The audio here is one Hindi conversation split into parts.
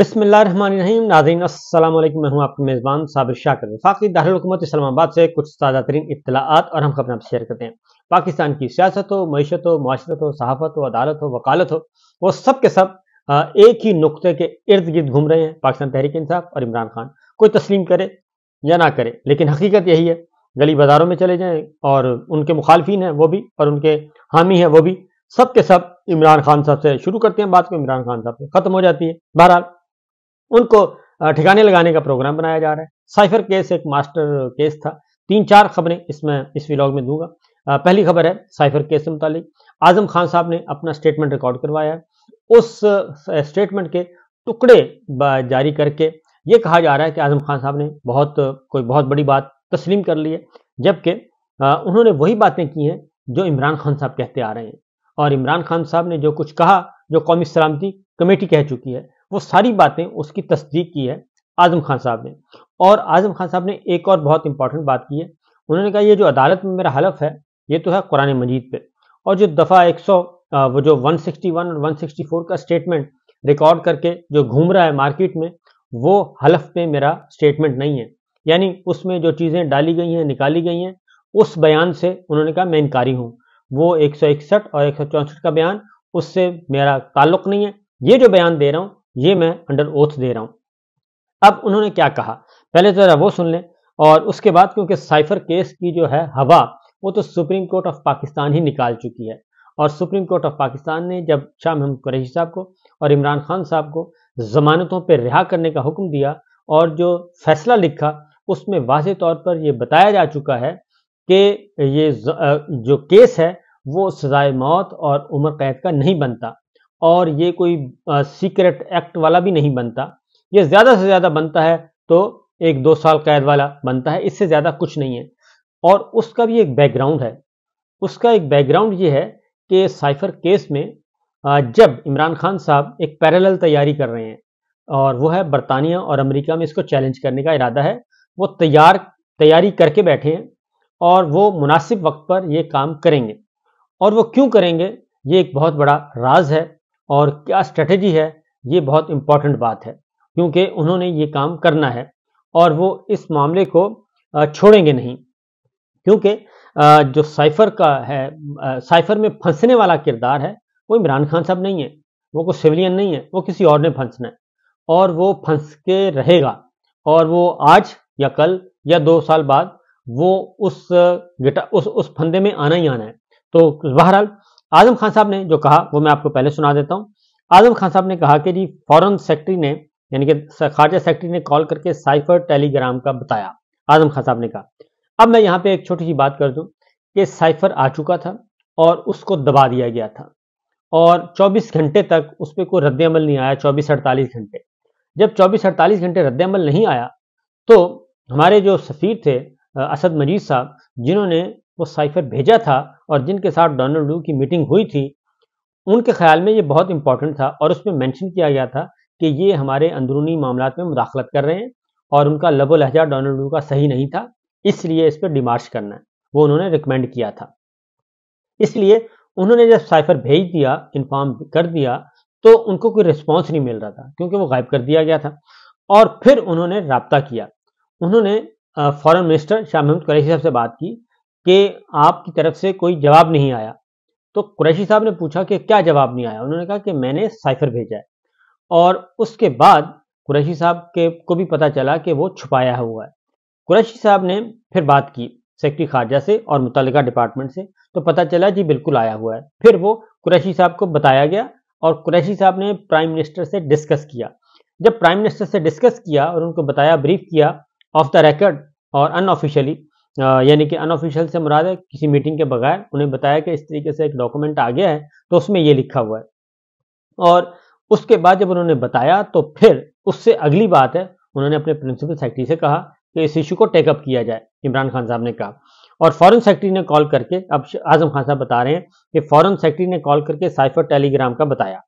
रहीम नाजीन असल मैं हूँ आपके मेज़बान साबिर कर वफाकी दारकूमत इस्लामाबाद से कुछ ताज़ा तरीन इतलात और हम खबरें आप शेयर करते हैं पाकिस्तान की सियासत हो मीशत हो माशरत हो सहाफत हो अदालत हो वकालत हो वो सब के सब एक ही नुकते के इर्द गिर्द घूम रहे हैं पाकिस्तान तहरीक इंसाफ और इमरान खान कोई तस्लीम करे या ना करे लेकिन हकीकत यही है गली बाजारों में चले जाएँ और उनके मुखालफी हैं वो भी और उनके हामी हैं वो भी सब के सब इमरान खान साहब से शुरू करते हैं बात को इमरान खान साहब से ख़त्म हो जाती है बहरहाल उनको ठिकाने लगाने का प्रोग्राम बनाया जा रहा है साइफर केस एक मास्टर केस था तीन चार खबरें इसमें इस व्लॉग में दूंगा पहली खबर है साइफर केस से मुतालिक आजम खान साहब ने अपना स्टेटमेंट रिकॉर्ड करवाया है उस स्टेटमेंट के टुकड़े जारी करके ये कहा जा रहा है कि आजम खान साहब ने बहुत कोई बहुत बड़ी बात तस्लीम कर ली है जबकि उन्होंने वही बातें की हैं जो इमरान खान साहब कहते आ रहे हैं और इमरान खान साहब ने जो कुछ कहा जो कौमी सलामती कमेटी कह चुकी है वो सारी बातें उसकी तस्दीक की है आजम खान साहब ने और आजम खान साहब ने एक और बहुत इंपॉर्टेंट बात की है उन्होंने कहा ये जो अदालत में मेरा हलफ है ये तो है कुरान मजीद पे और जो दफ़ा 100 वो जो 161 और 164 का स्टेटमेंट रिकॉर्ड करके जो घूम रहा है मार्केट में वो हलफ पे मेरा स्टेटमेंट नहीं है यानी उसमें जो चीज़ें डाली गई हैं निकाली गई हैं उस बयान से उन्होंने कहा मैं इनकारी हूँ वो एक और एक का बयान उससे मेरा ताल्लुक नहीं है ये जो बयान दे रहा हूँ ये मैं अंडर ओथ दे रहा हूँ अब उन्होंने क्या कहा पहले तो जरा वो सुन लें और उसके बाद क्योंकि साइफर केस की जो है हवा वो तो सुप्रीम कोर्ट ऑफ पाकिस्तान ही निकाल चुकी है और सुप्रीम कोर्ट ऑफ पाकिस्तान ने जब शाह महमूद कुरैशी साहब को और इमरान खान साहब को जमानतों पर रिहा करने का हुक्म दिया और जो फैसला लिखा उसमें वाज तौर पर यह बताया जा चुका है कि ये जो केस है वो सजाए मौत और उम्र कैद का नहीं बनता और ये कोई सीक्रेट एक्ट वाला भी नहीं बनता ये ज़्यादा से ज़्यादा बनता है तो एक दो साल कैद वाला बनता है इससे ज़्यादा कुछ नहीं है और उसका भी एक बैकग्राउंड है उसका एक बैकग्राउंड ये है कि साइफर केस में जब इमरान खान साहब एक पैरेलल तैयारी कर रहे हैं और वो है बरतानिया और अमेरिका में इसको चैलेंज करने का इरादा है वो तैयार तैयारी करके बैठे हैं और वो मुनासिब वक्त पर ये काम करेंगे और वो क्यों करेंगे ये एक बहुत बड़ा राज है और क्या स्ट्रेटेजी है ये बहुत इम्पॉर्टेंट बात है क्योंकि उन्होंने ये काम करना है और वो इस मामले को छोड़ेंगे नहीं क्योंकि जो साइफर का है साइफर में फंसने वाला किरदार है वो इमरान खान साहब नहीं है वो कोई सिविलियन नहीं है वो किसी और ने फंसना है और वो फंस के रहेगा और वो आज या कल या दो साल बाद वो उस गिटा उस उस फंदे में आना ही आना है तो बहरहाल आजम खान साहब ने जो कहा वो मैं आपको पहले सुना देता हूँ आजम खान साहब ने कहा कि जी फॉरन सेक्रेटरी ने यानी कि खारजा सेक्रेटरी ने कॉल करके साइफर टेलीग्राम का बताया आजम खान साहब ने कहा अब मैं यहाँ पे एक छोटी सी बात कर दूँ कि साइफर आ चुका था और उसको दबा दिया गया था और 24 घंटे तक उस पर कोई रद्दमल नहीं आया 24 अड़तालीस घंटे जब 24 अड़तालीस घंटे रद्दमल नहीं आया तो हमारे जो सफ़ीर थे असद मजीद साहब जिन्होंने वो साइफर भेजा था और जिनके साथ डोनाल्ड डू की मीटिंग हुई थी उनके ख्याल में ये बहुत इंपॉर्टेंट था और उसमें मेंशन किया गया था कि ये हमारे अंदरूनी मामला में मुदाखलत कर रहे हैं और उनका लबो लहजा डोनाल्ड डू का सही नहीं था इसलिए इस पर डिमार्श करना है वो उन्होंने रिकमेंड किया था इसलिए उन्होंने जब साइफर भेज दिया इन्फॉर्म कर दिया तो उनको कोई रिस्पॉन्स नहीं मिल रहा था क्योंकि वो गायब कर दिया गया था और फिर उन्होंने रबता किया उन्होंने फॉरन मिनिस्टर शाह महमूद कुरैशी साहब से बात की कि आपकी तरफ से कोई जवाब नहीं आया तो कुरैशी साहब ने पूछा कि क्या जवाब नहीं आया उन्होंने कहा कि मैंने साइफर भेजा है और उसके बाद कुरैशी साहब के को भी पता चला कि वो छुपाया हुआ है कुरैशी साहब ने फिर बात की सेक्रेटरी खारजा से और मुतल डिपार्टमेंट से तो पता चला जी बिल्कुल आया हुआ है फिर वो कुरैशी साहब को बताया गया और कुरैशी साहब ने प्राइम मिनिस्टर से डिस्कस किया जब प्राइम मिनिस्टर से डिस्कस किया और उनको बताया ब्रीफ किया ऑफ द रिकॉर्ड और अनऑफिशियली यानी कि अनऑफिशियल से मुराद है किसी मीटिंग के बगैर उन्हें बताया कि इस तरीके से एक डॉक्यूमेंट आ गया है तो उसमें ये लिखा हुआ है और उसके बाद जब उन्होंने बताया तो फिर उससे अगली बात है उन्होंने अपने प्रिंसिपल सेक्रेटरी से कहा कि इस इशू को टेकअप किया जाए इमरान खान साहब ने कहा और फॉरन सेक्रेटरी ने कॉल करके अब आजम खान साहब बता रहे हैं कि फॉरन सेक्रेटरी ने कॉल करके साइफर टेलीग्राम का बताया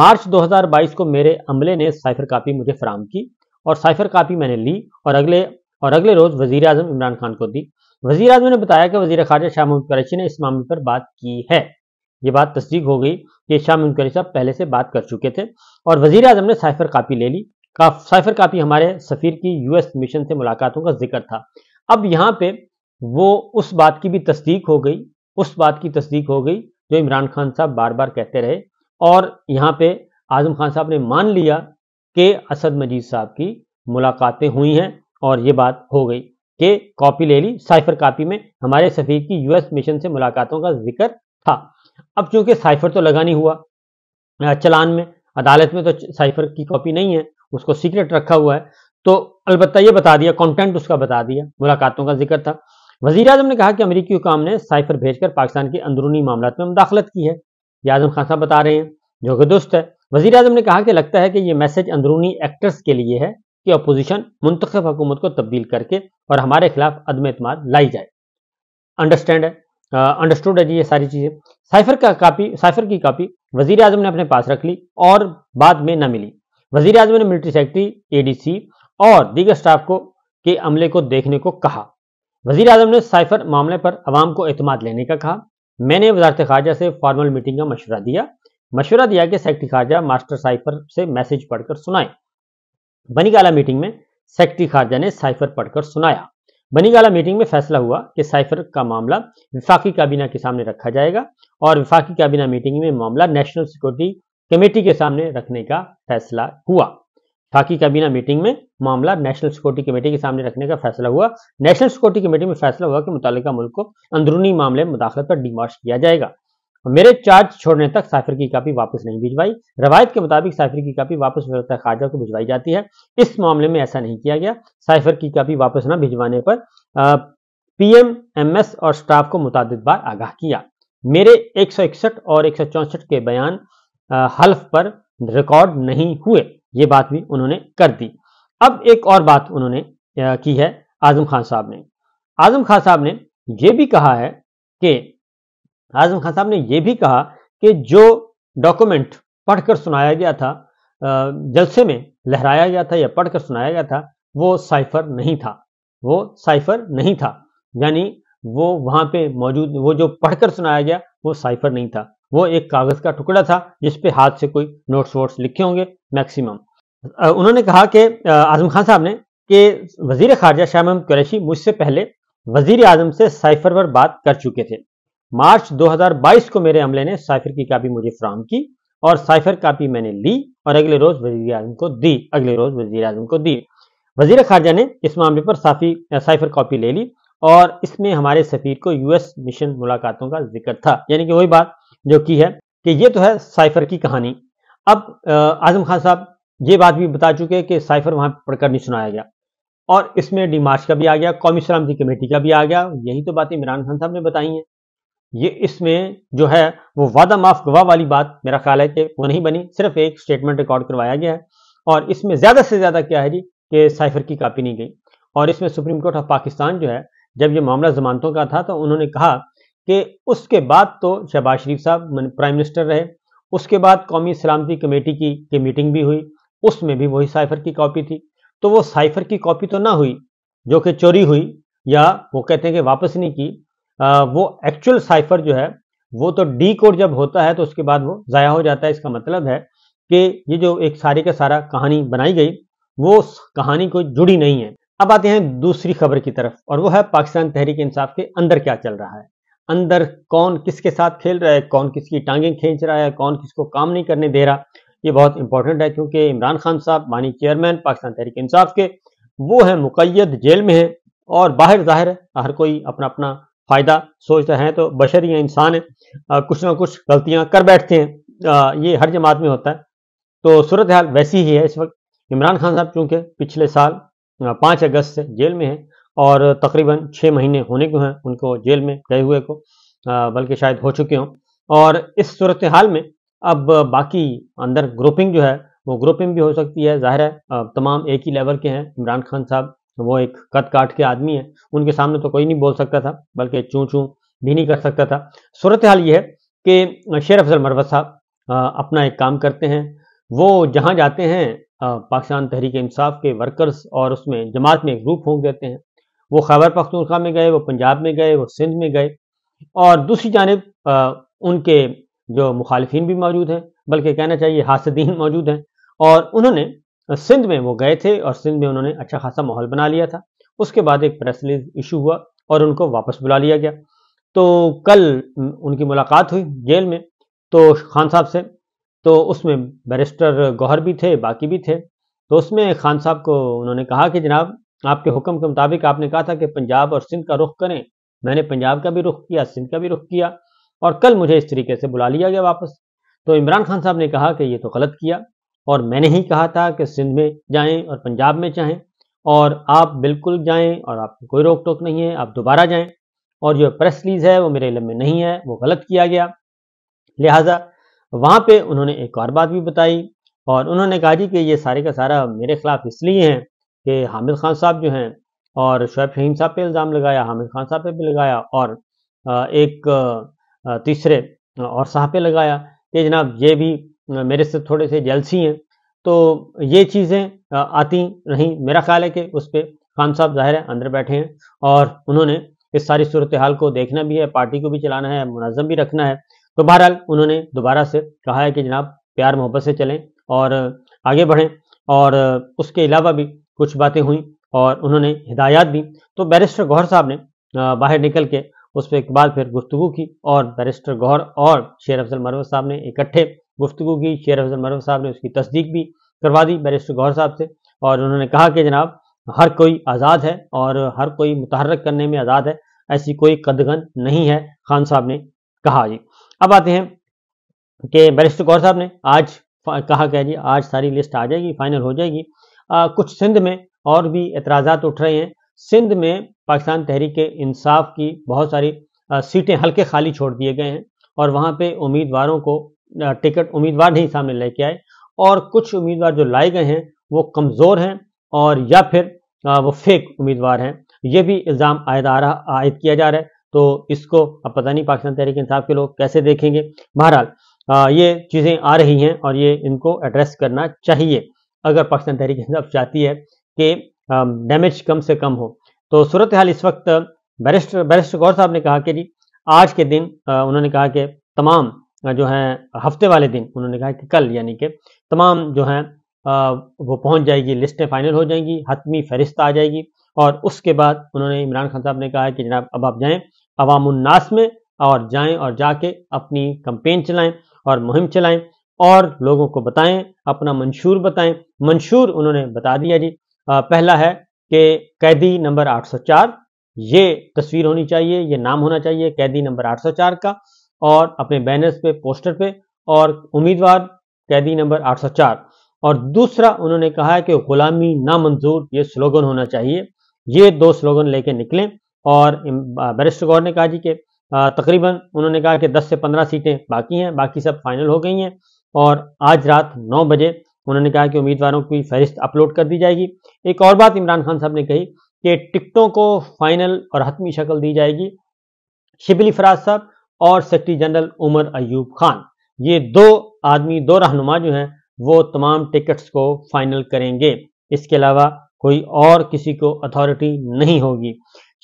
मार्च 2022 को मेरे अमले ने साइफर कापी मुझे फराम की और साइफर कापी मैंने ली और अगले और अगले रोज वजीर अजम इमरान खान को दी वजी अजम ने बताया कि वजी खारजा शाह महमूद कुरैशी ने इस मामले पर बात की है ये बात तस्दीक हो गई कि शाह महमूद कुरैशी साहब पहले से बात कर चुके थे और वजीर अजम ने साइफर कापी ले ली का साइफर कापी हमारे सफ़ीर की यूएस मिशन से मुलाकातों का जिक्र था अब यहाँ पे वो उस बात की भी तस्दीक हो गई उस बात की तस्दीक हो गई जो इमरान खान साहब बार बार कहते रहे और यहाँ पे आजम खान साहब ने मान लिया कि असद मजीद साहब की मुलाकातें हुई हैं और ये बात हो गई कि कॉपी ले ली साइफर कॉपी में हमारे सफ़ीर की यूएस मिशन से मुलाकातों का जिक्र था अब चूंकि साइफर तो लगा नहीं हुआ चलान में अदालत में तो साइफर की कॉपी नहीं है उसको सीक्रेट रखा हुआ है तो अलबत्ता ये बता दिया कंटेंट उसका बता दिया मुलाकातों का जिक्र था वजीर आजम ने कहा कि अमरीकी हुकाम ने साइफर भेजकर पाकिस्तान के अंदरूनी मामला में मुदाखलत की है ये आजम खान साहब बता रहे हैं जो कि दुस्त है वजीर आजम ने कहा कि लगता है कि ये मैसेज अंदरूनी एक्टर्स के लिए है कि अपोजिशन मुंतब हुकूमत को तब्दील करके और हमारे खिलाफ अदम अतम लाई जाए अंडरस्टैंड है अंडरस्टूड है जी ये सारी चीज़ें साइफर का कापी साइफर की कापी वजीर अजम ने अपने पास रख ली और बाद में न मिली वजीर अजम ने मिलिट्री सेक्रेटरी एडीसी और दीगर स्टाफ को के अमले को देखने को कहा वजीर अजम ने साइफर मामले पर आवाम को अतमाद लेने का कहा मैंने वजारत खारजा से फॉर्मल मीटिंग का मशवरा दिया मशवरा दिया कि सेक्रेटरी खारजा मास्टर साइफर से मैसेज पढ़कर सुनाएं बनीगाला मीटिंग में सेक्रेटरी खारजा ने साइफर पढ़कर सुनाया बनीगाला मीटिंग में फैसला हुआ कि साइफर का मामला विफाकी काबीना के सामने रखा जाएगा और विफाकी काबीना मीटिंग में मामला नेशनल सिक्योरिटी कमेटी के सामने रखने का फैसला हुआ विफाकी काबीना मीटिंग में मामला नेशनल सिक्योरिटी कमेटी के सामने रखने का फैसला हुआ नेशनल सिक्योरिटी कमेटी में फैसला हुआ कि मुतल मुल्क को अंदरूनी मामले में मुदाखलत पर डिमार्श किया जाएगा मेरे चार्ज छोड़ने तक साफिर की कापी वापस नहीं भिजवाई रवायत के मुताबिक साफिर की कापी वापस वजरत खारजा को भिजवाई जाती है इस मामले में ऐसा नहीं किया गया साइफर की कापी वापस न भिजवाने पर पीएम एमएस और स्टाफ को मुताद बार आगाह किया मेरे एक और एक के बयान हल्फ पर रिकॉर्ड नहीं हुए ये बात भी उन्होंने कर दी अब एक और बात उन्होंने की है आजम खान साहब ने आजम खान साहब ने यह भी कहा है कि आजम खान साहब ने यह भी कहा कि जो डॉक्यूमेंट पढ़कर सुनाया गया था जलसे में लहराया गया था या पढ़कर सुनाया गया था वो साइफर नहीं था वो साइफर नहीं था यानी वो वहां पे मौजूद वो जो पढ़कर सुनाया गया वो साइफर नहीं था वो एक कागज का टुकड़ा था जिसपे हाथ से कोई नोट्स वोट्स लिखे होंगे मैक्सिमम उन्होंने कहा कि आजम खान साहब ने कि वजीर खारजा शाह महमद कुरैशी मुझसे पहले वजीर आजम से साइफर पर बात कर चुके थे मार्च 2022 को मेरे हमले ने साइफर की कापी मुझे फ्राहम की और साइफर कापी मैंने ली और अगले रोज वजीर आजम को दी अगले रोज वजीर आजम को दी वजीर खारजा ने इस मामले पर साफी साइफर कॉपी ले ली और इसमें हमारे सफीर को यूएस मिशन मुलाकातों का जिक्र था यानी कि वही बात जो की है कि ये तो है साइफर की कहानी अब आजम खान साहब ये बात भी बता चुके हैं कि साइफर वहां पढ़कर नहीं सुनाया गया और इसमें डी मार्च का भी आ गया कौमी सलामती कमेटी का भी आ गया यही तो बातें इमरान खान साहब ने बताई हैं ये इसमें जो है वो वादा माफ गवाह वाली बात मेरा ख्याल है कि वो नहीं बनी सिर्फ एक स्टेटमेंट रिकॉर्ड करवाया गया है और इसमें ज़्यादा से ज़्यादा क्या है जी कि साइफर की कापी नहीं गई और इसमें सुप्रीम कोर्ट ऑफ पाकिस्तान जो है जब ये मामला जमानतों का था तो उन्होंने कहा कि उसके बाद तो शहबाज शरीफ साहब प्राइम मिनिस्टर रहे उसके बाद कौमी सलामती कमेटी की की मीटिंग भी हुई उसमें भी वही साइफर की कॉपी थी तो वो साइफर की कॉपी तो ना हुई जो कि चोरी हुई या वो कहते हैं कि वापस नहीं की वो एक्चुअल साइफर जो है वो तो डी कोड जब होता है तो उसके बाद वो ज़ाया हो जाता है इसका मतलब है कि ये जो एक सारी का सारा कहानी बनाई गई वो उस कहानी को जुड़ी नहीं है अब आते हैं दूसरी खबर की तरफ और वो है पाकिस्तान तहरीक इंसाफ के अंदर क्या चल रहा है अंदर कौन किसके साथ खेल रहा है कौन किसकी टांगे खींच रहा है कौन किसको काम नहीं करने दे रहा ये बहुत इंपॉर्टेंट है क्योंकि इमरान खान साहब मानी चेयरमैन पाकिस्तान तहरीक इंसाफ के वो है मुकैद जेल में है और बाहर जाहिर है हर कोई अपना अपना फ़ायदा सोचते हैं तो बशर या इंसान है कुछ ना कुछ गलतियां कर बैठते हैं आ, ये हर जमात में होता है तो सूरत हाल वैसी ही है इस वक्त इमरान खान साहब चूँकि पिछले साल पाँच अगस्त से जेल में हैं और तकरीबन छः महीने होने के हैं उनको जेल में गए हुए को बल्कि शायद हो चुके हों और इस सूरत हाल में अब बाकी अंदर ग्रुपिंग जो है वो ग्रुपिंग भी हो सकती है जाहिर है तमाम एक ही लेवल के हैं इमरान खान साहब तो वो एक कद काट के आदमी है उनके सामने तो कोई नहीं बोल सकता था बल्कि चू चू भी नहीं कर सकता था सूरत हाल ये है कि शेर अफजल मरवत साहब अपना एक काम करते हैं वो जहाँ जाते हैं पाकिस्तान तहरीक इंसाफ के वर्कर्स और उसमें जमात में एक ग्रुप होंग देते हैं वो खैबर पख्तूनख्वा में गए वो पंजाब में गए वो सिंध में गए और दूसरी जानब उनके जो मुखालफी भी मौजूद हैं बल्कि कहना चाहिए हासदीन मौजूद हैं और उन्होंने सिंध में वो गए थे और सिंध में उन्होंने अच्छा खासा माहौल बना लिया था उसके बाद एक प्रेस रिलीज इशू हुआ और उनको वापस बुला लिया गया तो कल उनकी मुलाकात हुई जेल में तो खान साहब से तो उसमें बैरिस्टर गौहर भी थे बाकी भी थे तो उसमें खान साहब को उन्होंने कहा कि जनाब आपके हुक्म के मुताबिक आपने कहा था कि पंजाब और सिंध का रुख करें मैंने पंजाब का भी रुख किया सिंध का भी रुख किया और कल मुझे इस तरीके से बुला लिया गया वापस तो इमरान खान साहब ने कहा कि ये तो गलत किया और मैंने ही कहा था कि सिंध में जाएं और पंजाब में जाएं और आप बिल्कुल जाएं और आप कोई रोक टोक नहीं है आप दोबारा जाएं और जो प्रेस लीज है वो मेरे इलम में नहीं है वो गलत किया गया लिहाजा वहाँ पे उन्होंने एक और बात भी बताई और उन्होंने कहा जी कि ये सारे का सारा मेरे खिलाफ इसलिए हैं कि हामिद खान साहब जो हैं और शुब फहीम साहब पर इल्ज़ाम लगाया हामिद खान साहब पर भी लगाया और एक तीसरे और साहब पर लगाया कि जनाब ये भी मेरे से थोड़े से जलसी हैं तो ये चीज़ें आती रहीं मेरा ख्याल है कि उस पर खान साहब जाहिर है अंदर बैठे हैं और उन्होंने इस सारी सूरत हाल को देखना भी है पार्टी को भी चलाना है मुनज़म भी रखना है तो बहरहाल उन्होंने दोबारा से कहा है कि जनाब प्यार मोहब्बत से चलें और आगे बढ़ें और उसके अलावा भी कुछ बातें हुई और उन्होंने हिदायत दी तो बैरिस्टर गौहर साहब ने बाहर निकल के उस पर एक बार फिर गुफ्तु की और बैरिस्टर गौहर और शेर अफजल मरव साहब ने इकट्ठे गुफ्तु की शेर अफजल मरव साहब ने उसकी तस्दीक भी करवा दी बैरिस्टर गौर साहब से और उन्होंने कहा कि जनाब हर कोई आज़ाद है और हर कोई मुतहरक करने में आज़ाद है ऐसी कोई कदगन नहीं है खान साहब ने कहा जी अब आते हैं कि बैरिस्टर गौर साहब ने आज कहा क्या जी आज सारी लिस्ट आ जाएगी फाइनल हो जाएगी आ, कुछ सिंध में और भी एतराज़ा उठ रहे हैं सिंध में पाकिस्तान तहरीक इंसाफ की बहुत सारी सीटें हल्के खाली छोड़ दिए गए हैं और वहाँ पे उम्मीदवारों को टिकट उम्मीदवार नहीं सामने लेके आए और कुछ उम्मीदवार जो लाए गए हैं वो कमज़ोर हैं और या फिर वो फेक उम्मीदवार हैं ये भी इल्ज़ाम आयद आ रहा आयद किया जा रहा है तो इसको अब पता नहीं पाकिस्तान तहरीक इंसाफ के लोग कैसे देखेंगे बहरहाल ये चीज़ें आ रही हैं और ये इनको एड्रेस करना चाहिए अगर पाकिस्तान तहरीक इंसाफ चाहती है कि डैमेज कम से कम हो तो सूरत हाल इस वक्त बैरिस्टर बैरिस्टर गौर साहब ने कहा कि जी आज के दिन उन्होंने कहा कि तमाम जो है हफ्ते वाले दिन उन्होंने कहा कि कल यानी कि तमाम जो है वो पहुंच जाएगी लिस्टें फाइनल हो जाएंगी हतमी फहरिस्त आ जाएगी और उसके बाद उन्होंने इमरान खान साहब ने कहा है कि जनाब अब आप जाएं अवामनास में और जाएं और जाके अपनी कंपेन चलाएं और मुहिम चलाएं और लोगों को बताएं अपना मंशूर बताएं मंशूर उन्होंने बता दिया जी आ, पहला है कि कैदी नंबर 804 ये तस्वीर होनी चाहिए ये नाम होना चाहिए कैदी नंबर आठ का और अपने बैनर्स पे पोस्टर पे और उम्मीदवार कैदी नंबर 804 और दूसरा उन्होंने कहा है कि गुलामी ना मंजूर ये स्लोगन होना चाहिए ये दो स्लोगन लेके निकलें और बैरिस्टर गौर ने कहा जी कि तकरीबन उन्होंने कहा कि 10 से 15 सीटें बाकी हैं बाकी सब फाइनल हो गई हैं और आज रात 9 बजे उन्होंने कहा कि उम्मीदवारों की फहरिस्त अपलोड कर दी जाएगी एक और बात इमरान खान साहब ने कही कि टिकटों को फाइनल और हतमी शक्ल दी जाएगी शिबली फराज साहब और सेक्रेटरी जनरल उमर अयूब खान ये दो आदमी दो रहनुमा जो हैं वो तमाम टिकट्स को फाइनल करेंगे इसके अलावा कोई और किसी को अथॉरिटी नहीं होगी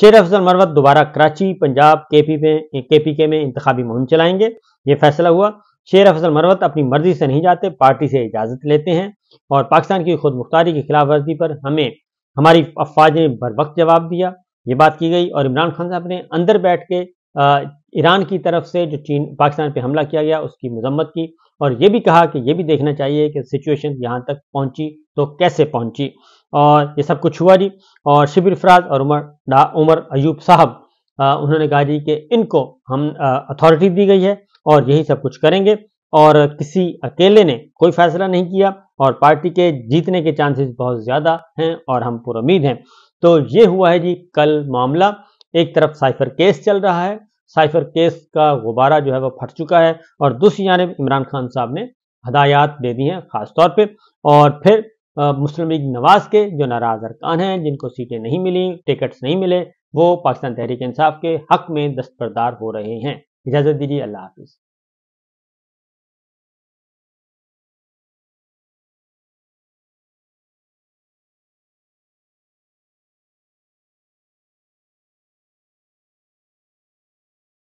शेर अफजल मरवत दोबारा कराची पंजाब के पी में के पी के में इंतबी मुहिम चलाएंगे ये फैसला हुआ शेर अफजल मरवत अपनी मर्जी से नहीं जाते पार्टी से इजाज़त लेते हैं और पाकिस्तान की खुद मुख्तारी की खिलाफ वर्जी पर हमें हमारी अफवाज ने बर वक्त जवाब दिया ये बात की गई और इमरान खान साहब ने अंदर बैठ के ईरान की तरफ से जो चीन पाकिस्तान पे हमला किया गया उसकी मजम्मत की और ये भी कहा कि ये भी देखना चाहिए कि सिचुएशन यहाँ तक पहुँची तो कैसे पहुँची और ये सब कुछ हुआ जी और शिविर फराज और उमर डा उमर अयूब साहब उन्होंने कहा जी कि इनको हम अथॉरिटी दी गई है और यही सब कुछ करेंगे और किसी अकेले ने कोई फैसला नहीं किया और पार्टी के जीतने के चांसेस बहुत ज़्यादा हैं और हम पुरमीद हैं तो ये हुआ है जी कल मामला एक तरफ साइफर केस चल रहा है साइफर केस का गुब्बारा जो है वो फट चुका है और दूसरी जानब इमरान खान साहब ने हदायत दे दी हैं ख़ासतौर पर और फिर मुस्लिम लीग नवाज के जो नाराज अरकान हैं जिनको सीटें नहीं मिली टिकट्स नहीं मिले वो पाकिस्तान तहरीक इंसाफ के हक में दस्तबरदार हो रहे हैं इजाज़त दीजिए अल्लाह हाफिज़